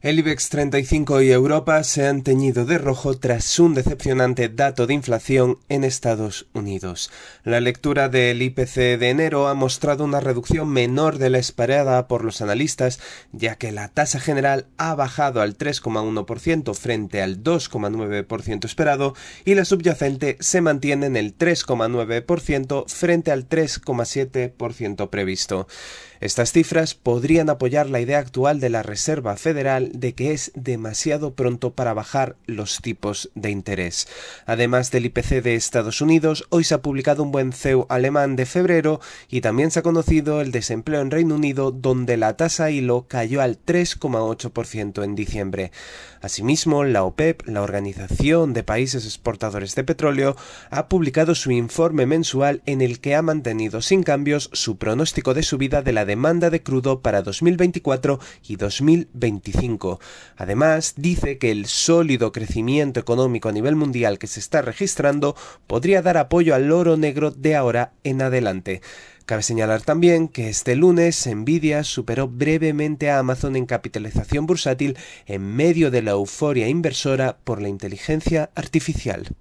El IBEX 35 y Europa se han teñido de rojo tras un decepcionante dato de inflación en Estados Unidos. La lectura del IPC de enero ha mostrado una reducción menor de la esperada por los analistas, ya que la tasa general ha bajado al 3,1% frente al 2,9% esperado y la subyacente se mantiene en el 3,9% frente al 3,7% previsto. Estas cifras podrían apoyar la idea actual de la Reserva Federal de que es demasiado pronto para bajar los tipos de interés. Además del IPC de Estados Unidos, hoy se ha publicado un buen CEU alemán de febrero y también se ha conocido el desempleo en Reino Unido, donde la tasa hilo cayó al 3,8% en diciembre. Asimismo, la OPEP, e la Organización de Países Exportadores de Petróleo, ha publicado su informe mensual en el que ha mantenido sin cambios su pronóstico de subida de la demanda de crudo para 2024 y 2025 Además, dice que el sólido crecimiento económico a nivel mundial que se está registrando podría dar apoyo al oro negro de ahora en adelante. Cabe señalar también que este lunes Nvidia superó brevemente a Amazon en capitalización bursátil en medio de la euforia inversora por la inteligencia artificial.